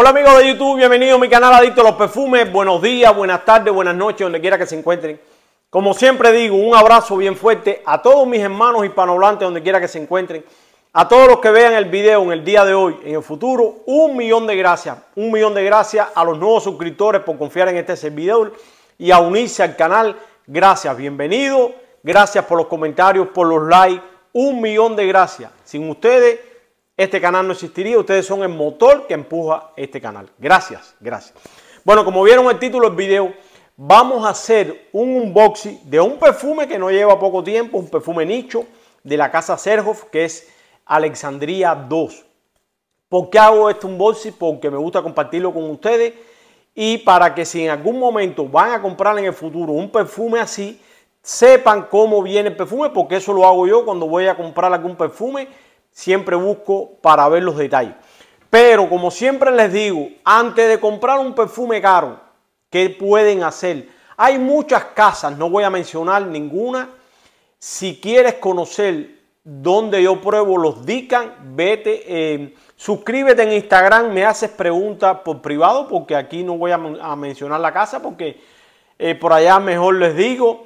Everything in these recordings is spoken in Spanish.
Hola amigos de YouTube, bienvenidos a mi canal Adicto a los Perfumes. Buenos días, buenas tardes, buenas noches, donde quiera que se encuentren. Como siempre digo, un abrazo bien fuerte a todos mis hermanos hispanohablantes, donde quiera que se encuentren. A todos los que vean el video en el día de hoy, en el futuro, un millón de gracias. Un millón de gracias a los nuevos suscriptores por confiar en este servidor y a unirse al canal. Gracias, bienvenido. Gracias por los comentarios, por los likes. Un millón de gracias. Sin ustedes este canal no existiría. Ustedes son el motor que empuja este canal. Gracias, gracias. Bueno, como vieron el título del video, vamos a hacer un unboxing de un perfume que no lleva poco tiempo, un perfume nicho de la casa Serhoff, que es Alexandria 2. ¿Por qué hago este unboxing? Porque me gusta compartirlo con ustedes y para que si en algún momento van a comprar en el futuro un perfume así, sepan cómo viene el perfume, porque eso lo hago yo cuando voy a comprar algún perfume siempre busco para ver los detalles. Pero como siempre les digo, antes de comprar un perfume caro, ¿qué pueden hacer? Hay muchas casas, no voy a mencionar ninguna. Si quieres conocer dónde yo pruebo los Dican, vete, eh, suscríbete en Instagram, me haces preguntas por privado, porque aquí no voy a, mencionar la casa, porque eh, por allá mejor les digo.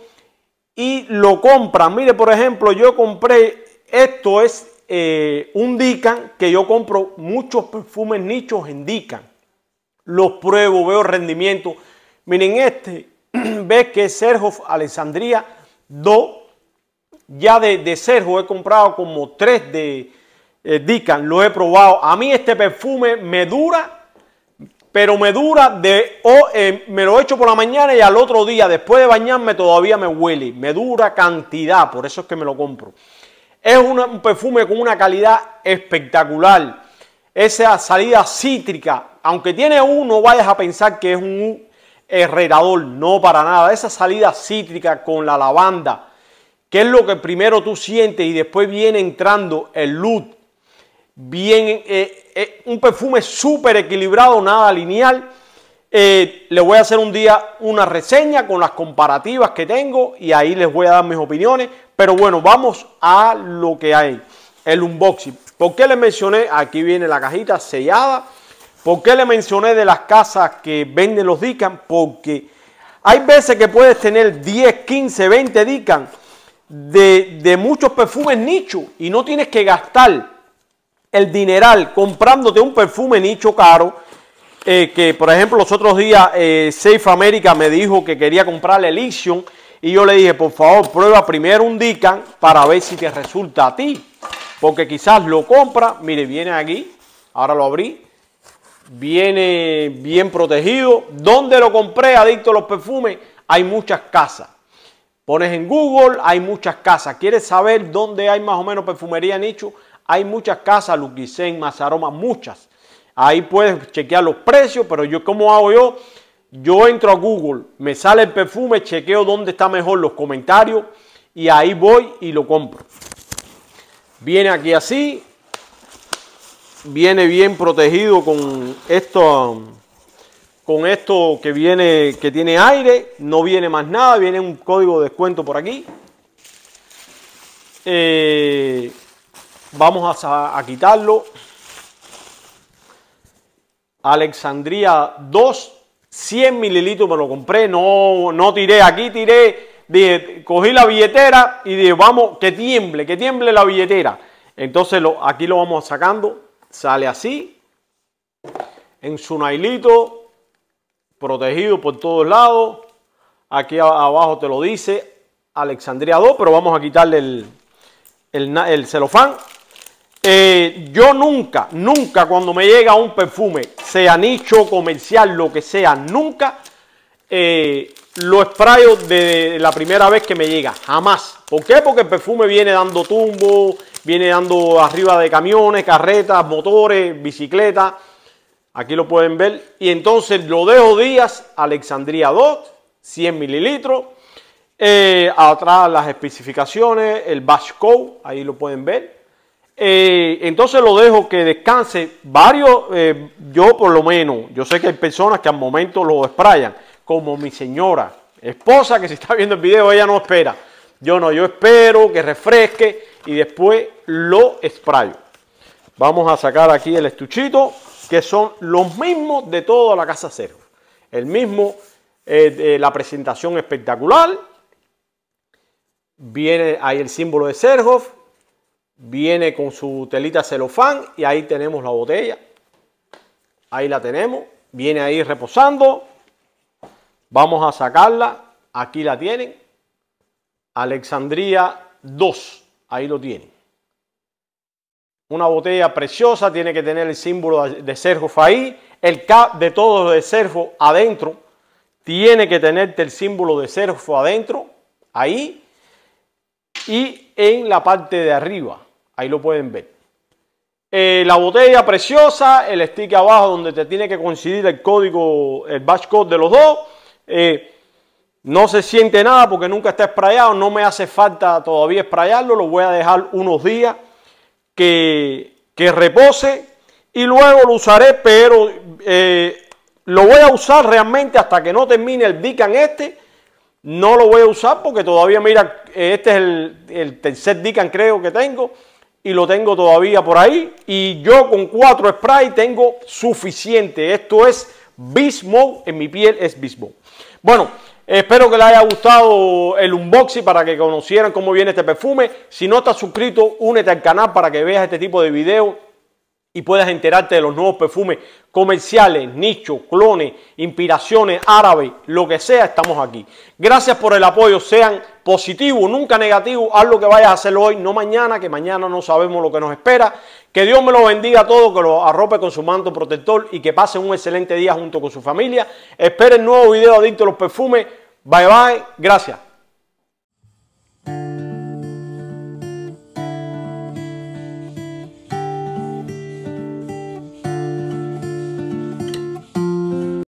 Y lo compran. Mire, por ejemplo, yo compré, esto es eh, un Dican que yo compro muchos perfumes nichos en Dican. Los pruebo, veo rendimiento. Miren este, ves que es Sergio Alexandria 2. Ya de, Sergio he comprado como 3 de eh, Dican, lo he probado. A mí este perfume me dura, pero me dura de, oh, eh, me lo echo por la mañana y al otro día, después de bañarme, todavía me huele. Me dura cantidad, por eso es que me lo compro. Es un perfume con una calidad espectacular. Esa salida cítrica, aunque tiene U, no vayas a pensar que es un U no para nada. Esa salida cítrica con la lavanda, que es lo que primero tú sientes y después viene entrando el luz. Bien, eh, eh, un perfume súper equilibrado, nada lineal eh, le les voy a hacer un día una reseña con las comparativas que tengo y ahí les voy a dar mis opiniones. Pero bueno, vamos a lo que hay, el unboxing. ¿Por qué les mencioné? Aquí viene la cajita sellada. ¿Por qué le mencioné de las casas que venden los Dican? Porque hay veces que puedes tener 10, 15, 20 Dican de, de muchos perfumes nicho y no tienes que gastar el dineral comprándote un perfume nicho caro eh, que por ejemplo los otros días eh, Safe America me dijo que quería comprar el y yo le dije, por favor, prueba primero un Dican para ver si te resulta a ti. Porque quizás lo compra, mire, viene aquí, ahora lo abrí, viene bien protegido. ¿Dónde lo compré, adicto a los perfumes? Hay muchas casas. Pones en Google, hay muchas casas. ¿Quieres saber dónde hay más o menos perfumería nicho? Hay muchas casas, Luquicén, Mazaroma, muchas. Ahí puedes chequear los precios, pero yo, como hago yo? Yo entro a Google, me sale el perfume, chequeo dónde está mejor los comentarios y ahí voy y lo compro. Viene aquí así, viene bien protegido con esto, con esto que viene, que tiene aire, no viene más nada, viene un código de descuento por aquí. Eh, vamos a quitarlo. Alexandría 2, 100 mililitros me lo compré, no, no tiré, aquí tiré, cogí la billetera y dije, vamos, que tiemble, que tiemble la billetera. Entonces lo, aquí lo vamos sacando, sale así, en su nailito, protegido por todos lados. Aquí abajo te lo dice Alexandria 2, pero vamos a quitarle el celofán eh, yo nunca, nunca cuando me llega un perfume, sea nicho, comercial, lo que sea, nunca eh, lo sprayo de la primera vez que me llega, jamás. ¿Por qué? Porque el perfume viene dando tumbo, viene dando arriba de camiones, carretas, motores, bicicletas. Aquí lo pueden ver. Y entonces lo dejo días, Alexandria 2, 100 mililitros. Eh, atrás las especificaciones, el batch code, ahí lo pueden ver. Eh, entonces lo dejo que descanse. Varios, eh, yo por lo menos, yo sé que hay personas que al momento lo esprayan, como mi señora, esposa que si está viendo el video, ella no espera. Yo no, yo espero que refresque y después lo sprayo. Vamos a sacar aquí el estuchito, que son los mismos de toda la casa cero. El mismo, eh, la presentación espectacular. Viene ahí el símbolo de Serhoff, Viene con su telita celofán y ahí tenemos la botella. Ahí la tenemos. Viene ahí reposando. Vamos a sacarla. Aquí la tienen. Alexandría 2. Ahí lo tienen. Una botella preciosa. Tiene que tener el símbolo de Sergio ahí. El cap de todo de Sergio adentro. Tiene que tenerte el símbolo de Sergio adentro. Ahí. Y en la parte de arriba Ahí lo pueden ver. Eh, la botella preciosa, el stick abajo donde te tiene que coincidir el código, el batch code de los dos. Eh, no se siente nada porque nunca está sprayado, no me hace falta todavía sprayarlo, lo voy a dejar unos días que, repose y luego lo usaré, pero eh, lo voy a usar realmente hasta que no termine el Dican este. No lo voy a usar porque todavía, mira, este es el, tercer Dican creo que tengo y lo tengo todavía por ahí. Y yo con cuatro spray tengo suficiente. Esto es Bismo, en mi piel es Bismo. Bueno, espero que les haya gustado el unboxing para que conocieran cómo viene este perfume. Si no estás suscrito, únete al canal para que veas este tipo de videos y puedas enterarte de los nuevos perfumes comerciales, nichos, clones, inspiraciones, árabes, lo que sea, estamos aquí. Gracias por el apoyo, sean positivo, nunca negativo. Haz lo que vayas a hacer hoy, no mañana, que mañana no sabemos lo que nos espera. Que Dios me lo bendiga a todos, que lo arrope con su manto protector y que pasen un excelente día junto con su familia. Esperen nuevo video Adicto a los Perfumes. Bye bye, gracias.